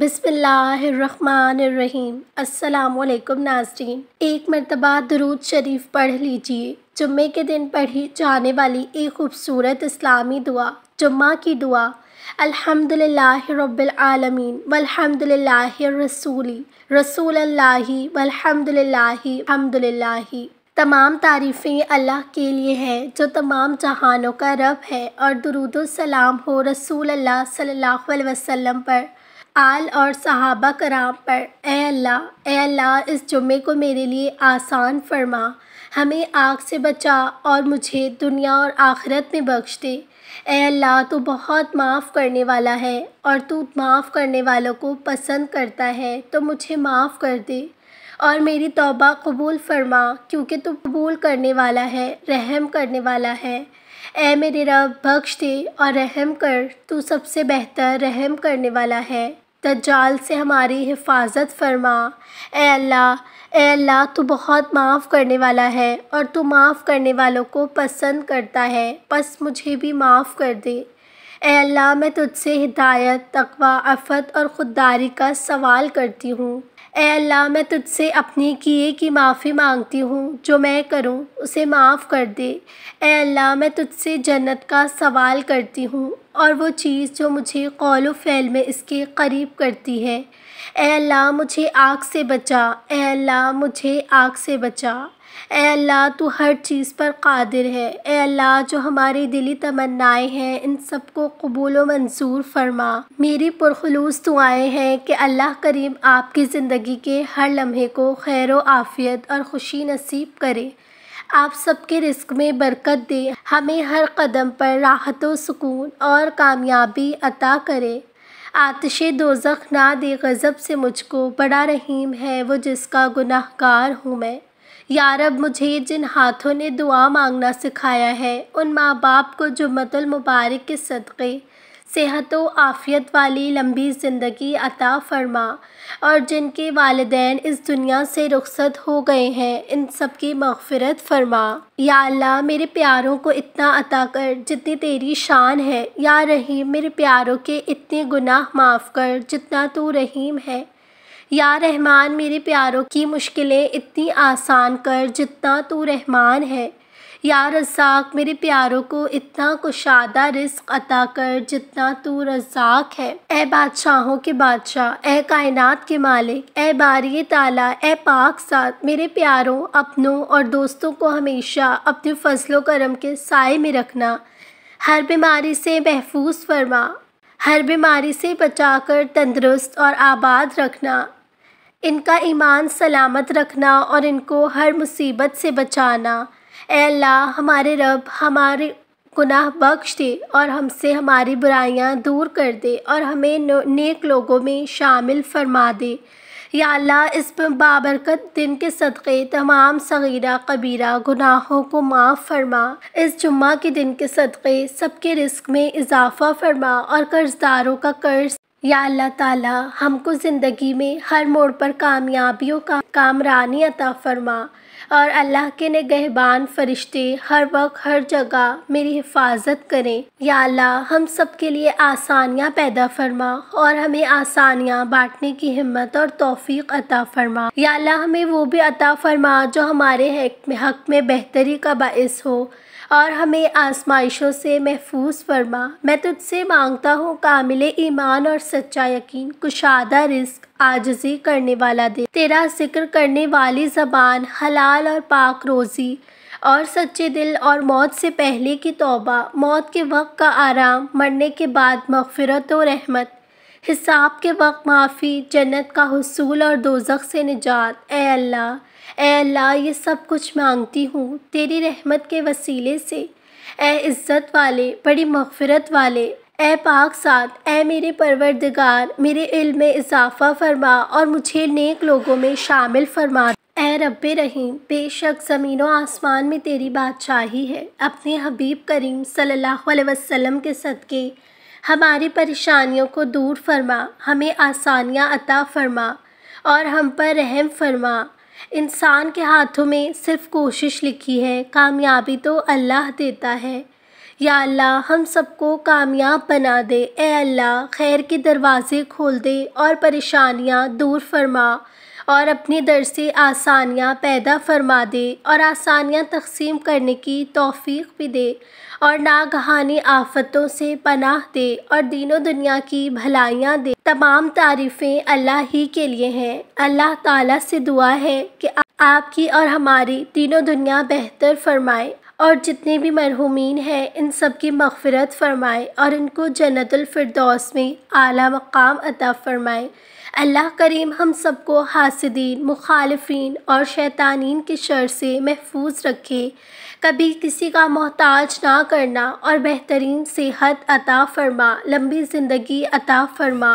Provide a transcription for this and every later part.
बिसमीम असलकुम नाजरीन एक मरतबा दरुद शरीफ पढ़ लीजिए जुम्मे के दिन पढ़ी जाने वाली एक खूबसूरत इस्लामी दुआ जुम्मा की दुआ अल्हम्दुलिल्लाह रब्बिल आलमीन रसूली रसूल अल्लाह वल्हम्दुलिल्लाह हमदुलिल्लाह तमाम तारीफ़ें अल्लाह के लिए हैं जो तमाम जहानों का रब है और दरूद सलाम हो रसूल अल्लाह सल्लल्लाहु अलैहि वसल्लम पर आल और सहाबा कराम पर ए अल्लाह ए अल्लाह इस जुमे को मेरे लिए आसान फरमा हमें आग से बचा और मुझे दुनिया और आखिरत में बख्श दे ए अल्लाह तो बहुत माफ़ करने वाला है और तू माफ़ करने वालों को पसंद करता है तो मुझे माफ़ कर दे और मेरी तौबा कबूल फरमा क्योंकि तू कबूल करने वाला है रहम करने वाला है ए मेरे रब बख्श दे और रहम कर तू सबसे बेहतर रहम करने वाला है दज्जाल से हमारी हिफाजत फरमा ए अल्लाह अल्लाह तू बहुत माफ़ करने वाला है और तू माफ़ करने वालों को पसंद करता है बस मुझे भी माफ़ कर दे ए अल्लाह मैं तुझसे हिदायत तकवा अफ़त और ख़ुददारी का सवाल करती हूँ ए अल्लाह मैं तुझसे अपने किए की माफ़ी मांगती हूँ जो मैं करूँ उसे माफ़ कर दे ए अल्लाह मैं तुझसे जन्नत का सवाल करती हूँ और वो चीज़ जो मुझे कौल फैल में इसके करीब करती है ए अल्लाह मुझे आग से बचा ए अल्लाह मुझे आग से बचा ए अल्लाह तो हर चीज़ पर कादिर है ए अल्लाह जो हमारी दिली तमन्नाएं हैं इन सब को कबूल मंजूर फरमा मेरी पुरखलूस दुआएं हैं कि अल्लाह करीम आपकी ज़िंदगी के हर लम्हे को खैर आफ़ियत और ख़ुशी नसीब करे आप सबके रिस्क में बरकत दे हमें हर कदम पर राहत व सुकून और कामयाबी अता करे आतश दोजख ना दे गज़ब से मुझको बड़ा रहीम है वो जिसका गुनाहगार हूँ मैं या रब मुझे जिन हाथों ने दुआ मांगना सिखाया है उन माँ बाप को जुम्मतुल मुबारक के सदक़े सेहत व आफ़ियत वाली लंबी ज़िंदगी अता फरमा और जिनके वालदेन इस दुनिया से रुखसत हो गए हैं इन सब की मगफ़रत फरमा या अल्लाह मेरे प्यारों को इतना अता कर जितनी तेरी शान है या रहीम मेरे प्यारों के इतने गुनाह माफ़ कर जितना तू रहीम है या रहमान मेरे प्यारों की मुश्किलें इतनी आसान कर जितना तू रहमान है या रज़ाक मेरे प्यारों को इतना कुशादा रिस्क अता कर जितना तू रज़ाक है ए बादशाहों के बादशाह ए कायनात के मालिक ए बारी ताला ए पाक साथ मेरे प्यारों अपनों और दोस्तों को हमेशा अपने फसलों करम के साय में रखना हर बीमारी से महफूज फरमा हर बीमारी से बचाकर तंदरुस्त और आबाद रखना इनका ईमान सलामत रखना और इनको हर मुसीबत से बचाना अल्लाह हमारे रब हमारे गुनाह बख्श दे और हमसे हमारी बुराइयां दूर कर दे और हमें नेक लोगों में शामिल फरमा दे या अल्लाह इस बाबरकत दिन के सदक़े तमाम सगीरा कबीरा गुनाहों को माफ़ फरमा इस जुम्मा के दिन के सदक़े सबके रिस्क में इजाफ़ा फरमा और कर्जदारों का कर्ज या अल्लाह ताला हमको ज़िंदगी में हर मोड़ पर कामयाबियों का कामरानी अता फरमा और अल्लाह के गहबान फरिश्ते हर वक्त हर जगह मेरी हिफाजत करें या अल्लाह हम सब के लिए आसानियाँ पैदा फरमा और हमें आसानियाँ बांटने की हिम्मत और तौफीक अता फरमा या अल्लाह हमें वो भी अता फरमा जो हमारे हक में हक में बेहतरी का बायस हो और हमें आसमाइशों से महफूज फरमा मैं तुझसे मांगता हूँ कामिल ईमान और सच्चा यकीन कुशादा रिस्क आजजी करने वाला दे तेरा जिक्र करने वाली जबान हलाल और पाक रोज़ी और सच्चे दिल और मौत से पहले की तौबा मौत के वक्त का आराम मरने के बाद मगफरत और रहमत हिसाब के वक्त माफ़ी जन्नत का हसूल और दोजख से निजात ए अल्लाह ए अल्लाह ये सब कुछ मांगती हूँ तेरी रहमत के वसीले से ए इज़्ज़त वाले बड़ी मफ़रत वाले ए पाक साथ ए मेरे परवरदिगार मेरे इल्म में इजाफ़ा फरमा और मुझे नेक लोगों में शामिल फरमा ए रब रहीम बेशक ज़मीन व आसमान में तेरी बादशाही है अपने हबीब करीम सल्लल्लाहु अलैहि वसल्लम के सदक़े हमारी परेशानियों को दूर फरमा हमें आसानियाँ अता फरमा और हम पर रहम फरमा इंसान के हाथों में सिर्फ कोशिश लिखी है कामयाबी तो अल्लाह देता है या अल्लाह हम सबको कामयाब बना दे ए अल्लाह खैर के दरवाज़े खोल दे और परेशानियाँ दूर फरमा और अपनी दर से आसानियाँ पैदा फरमा दे और आसानियाँ तकसीम करने की तोफ़ी भी दे और नागहानी आफतों से पनाह दे और दीनों दुनिया की भलाइयाँ दे तमाम तारीफ़ें अल्लाह ही के लिए हैं अल्लाह ताला से दुआ है कि आपकी और हमारी तीनों दुनिया बेहतर फरमाए और जितने भी मरहुमीन हैं इन सब की मगफरत फरमाए और इनको फिरदौस में आला मकाम अता फरमाए अल्लाह करीम हम सबको हासदीन मुखालफी और शैतानीन के शर से महफूज रखे कभी किसी का मोहताज ना करना और बेहतरीन सेहत अता फरमा लंबी ज़िंदगी अता फरमा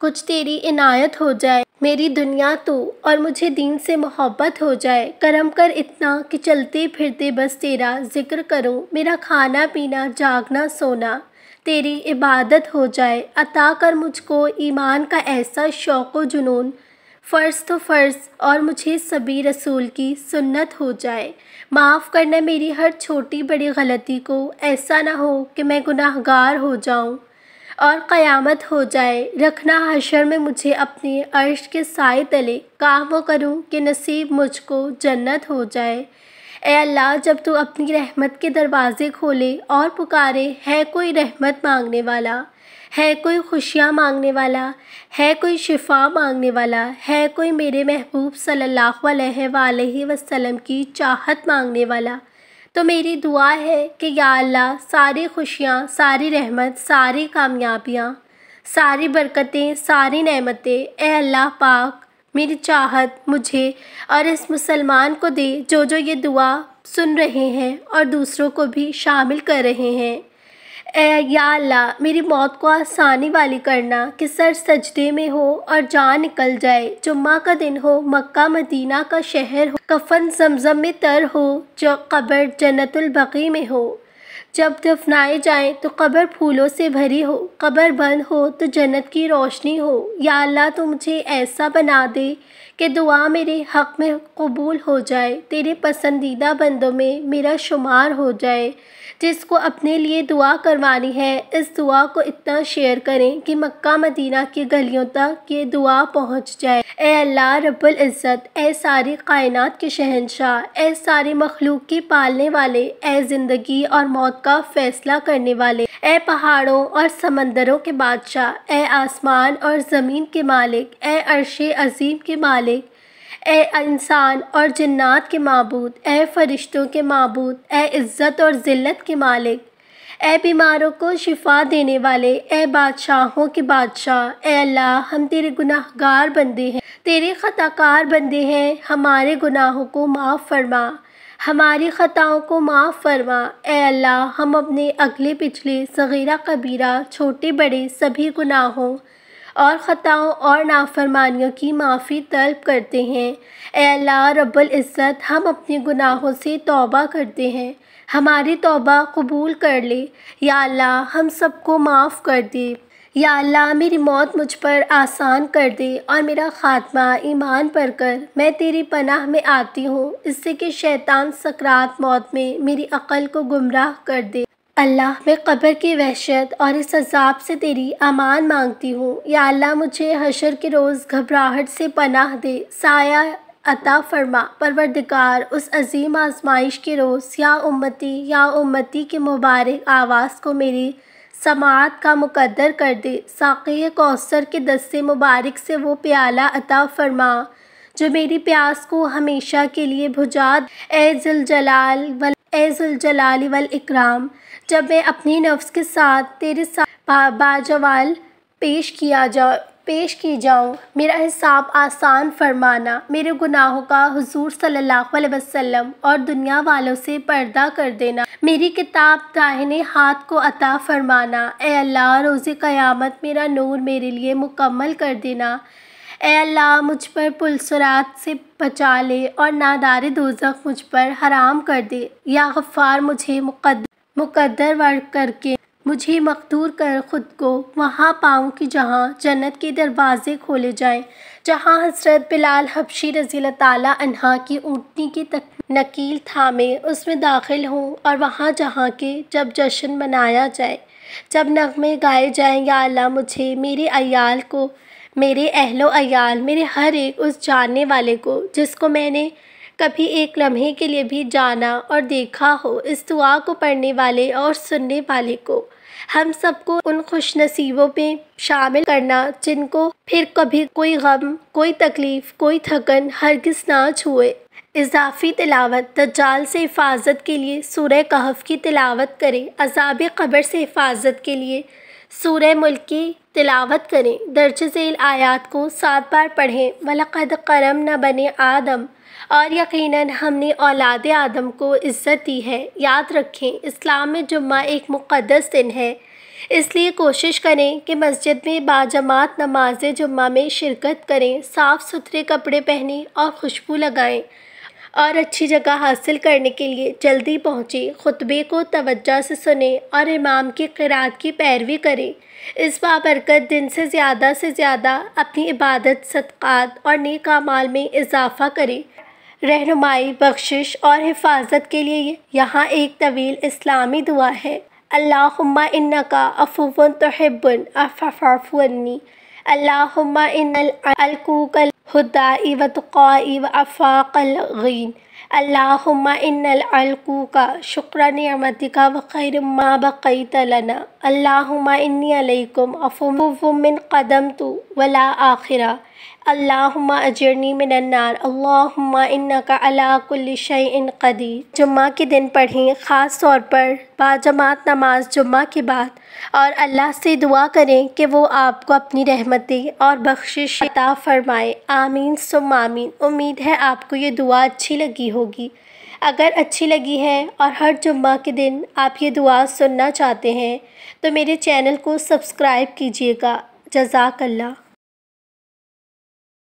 कुछ तेरी इनायत हो जाए मेरी दुनिया तो और मुझे दीन से मोहब्बत हो जाए करम कर इतना कि चलते फिरते बस तेरा जिक्र करो मेरा खाना पीना जागना सोना तेरी इबादत हो जाए अता कर मुझको ईमान का ऐसा शौक़ व जुनून फ़र्ज़ तो फ़र्ज़ और मुझे सभी रसूल की सुन्नत हो जाए माफ़ करना मेरी हर छोटी बड़ी गलती को ऐसा ना हो कि मैं गुनाहगार हो जाऊँ और क़यामत हो जाए रखना हशर में मुझे अपने अर्श के साय तले काम करूँ कि नसीब मुझको जन्नत हो जाए ए अल्लाह जब तू अपनी रहमत के दरवाज़े खोले और पुकारे है कोई रहमत मांगने वाला है कोई खुशियाँ मांगने वाला है कोई शिफा मांगने वाला है कोई मेरे महबूब सल्लल्लाहु अलैहि वसल्लम की चाहत मांगने वाला तो मेरी दुआ है कि या अल्लाह सारी खुशियाँ सारी रहमत सारी कामयाबियाँ सारी बरकतें सारी नमतें ए अल्लाह पाक मेरी चाहत मुझे और इस मुसलमान को दे जो जो ये दुआ सुन रहे हैं और दूसरों को भी शामिल कर रहे हैं ए या अल्लाह मेरी मौत को आसानी वाली करना कि सर सजदे में हो और जान निकल जाए जुम्मा का दिन हो मक्का मदीना का शहर हो कफन जमजम में तर हो जो कब्र जन्नतुल बकी में हो जब दफनाए जाएं तो कब्र फूलों से भरी हो कब्र बंद हो तो जन्नत की रोशनी हो या अल्लाह तो मुझे ऐसा बना दे कि दुआ मेरे हक़ में कबूल हो जाए तेरे पसंदीदा बंदों में मेरा शुमार हो जाए जिसको अपने लिए दुआ करवानी है इस दुआ को इतना शेयर करें कि मक्का मदीना की गलियों तक ये दुआ पहुँच जाए ए अल्लाह रब्बुल इज़्ज़त ए सारी कायनात के शहनशाह ए सारी मखलूक के पालने वाले ए ज़िंदगी और मौत का फ़ैसला करने वाले ए पहाड़ों और समंदरों के बादशाह ए आसमान और ज़मीन के मालिक ए अरश अजीम के मालिक ए इंसान और जन्नात के मबूद ए फरिश्तों के मबूद ए इज़्ज़त और ज़िल्लत के मालिक ए बीमारों को शिफा देने वाले ए बादशाहों के बादशाह ए अल्लाह हम तेरे गुनाहगार बंदे हैं तेरे ख़ताकार बंदे हैं हमारे गुनाहों को माफ़ फरमा हमारी ख़ताओं को माफ़ फरमा ए अल्लाह हम अपने अगले पिछले सगीरा कबीरा छोटे बड़े सभी गुनाहों और ख़ताओं और नाफरमानियों की माफ़ी तलब करते हैं अल्लाह रब्बुल इज़्ज़त हम अपने गुनाहों से तौबा करते हैं हमारी तौबा कबूल कर ले या अल्लाह हम सबको माफ़ कर दे या अल्लाह मेरी मौत मुझ पर आसान कर दे और मेरा ख़ात्मा ईमान पर कर मैं तेरी पनाह में आती हूँ इससे कि शैतान सकरात मौत में मेरी अकल को गुमराह कर दे अल्लाह मैं कब्र की वहशत और इस अजाब से तेरी अमान मांगती हूँ या अल्लाह मुझे हशर के रोज़ घबराहट से पनाह दे साया अता फरमा परवरदिगार उस अजीम आजमाइश के रोज़ या उम्मती या उम्मती के मुबारक आवाज़ को मेरी समात का मुकद्दर कर दे साक़ी कौसर के दस्ते मुबारक से वो प्याला अता फरमा जो मेरी प्यास को हमेशा के लिए भुजा ए जल जलाल वल जलाली वल इकराम जब मैं अपनी नफ्स के साथ तेरे साथ बाजवाल पेश किया जाओ पेश की जाऊँ मेरा हिसाब आसान फरमाना मेरे गुनाहों का हुजूर सल्लल्लाहु अलैहि वसल्लम और दुनिया वालों से पर्दा कर देना मेरी किताब दाहिने हाथ को अता फरमाना ए अल्लाह रोज़ क़यामत मेरा नूर मेरे लिए मुकम्मल कर देना ए अल्लाह मुझ पर पुलसरात से बचा ले और नादार दोजख मुझ पर हराम कर दे या गफ़ार मुझे मुकद मुकद्दर वर्क करके मुझे मकदूर कर ख़ुद को वहाँ पाऊँ कि जहाँ जन्नत के दरवाज़े खोले जाएँ जहाँ हजरत बिलाल हबशी रज़ी तहा की ऊँटनी की तक नकील थामे उसमें दाखिल हूँ और वहाँ जहाँ के जब जश्न मनाया जाए जब नगमे गाए जाएँ या अल्लाह मुझे मेरे अयाल को मेरे अहलो अयाल मेरे हर एक उस जानने वाले को जिसको मैंने कभी एक लम्हे के लिए भी जाना और देखा हो इस दुआ को पढ़ने वाले और सुनने वाले को हम सबको उन खुश नसीबों में शामिल करना जिनको फिर कभी कोई गम कोई तकलीफ़ कोई थकन किस ना छुए इजाफी तिलावत दज्जाल से हिफाजत के लिए सूर्य कहफ की तिलावत करें अजाब कब्र से हिफाजत के लिए सूर्य मुल्क की तिलावत करें दर्ज झेल आयात को सात बार पढ़ें वलक़द करम न बने आदम और यकीनन हमने औलाद आदम को इज़्ज़त दी है याद रखें इस्लाम में जुम्मा एक मुक़दस दिन है इसलिए कोशिश करें कि मस्जिद में बाजमात नमाज जुम्मा में शिरकत करें साफ़ सुथरे कपड़े पहनें और खुशबू लगाएं और अच्छी जगह हासिल करने के लिए जल्दी पहुँचे खुतबे को तवज्जो से सुने और इमाम की किरात की पैरवी करें इस बाबरकत दिन से ज़्यादा से ज़्यादा अपनी इबादत सदक़ात और नेक अमाल में इजाफ़ा करें रहनुमाई बख्शिश और हिफाजत के लिए यहाँ एक तवील इस्लामी दुआ है अल्लाह इन्ना का अफुवन तहबन अफ़ाफ़ाफ़नी اللهم إن الكوك الهدائي وتقائي وأفاق الغين اللهم إن العلقوك شكر نعمتك وخير ما بقيت لنا اللهم إني عليكم أفوف من قدمت ولا آخرة अल्लाहुम्मा अजरनी मिनन्नार अल्लाहुम्मा इन्नका अला कुल्ल शयइन कदीर जुम्मा के दिन पढ़ें ख़ास तौर पर बाजमात नमाज जुम्मा के बाद और अल्लाह से दुआ करें कि वो आपको अपनी रहमतें और बख्शिश अता फरमाए आमीन सुम आमीन उम्मीद है आपको ये दुआ अच्छी लगी होगी अगर अच्छी लगी है और हर जुम्मा के दिन आप ये दुआ सुनना चाहते हैं तो मेरे चैनल को सब्सक्राइब कीजिएगा जजाकल्ला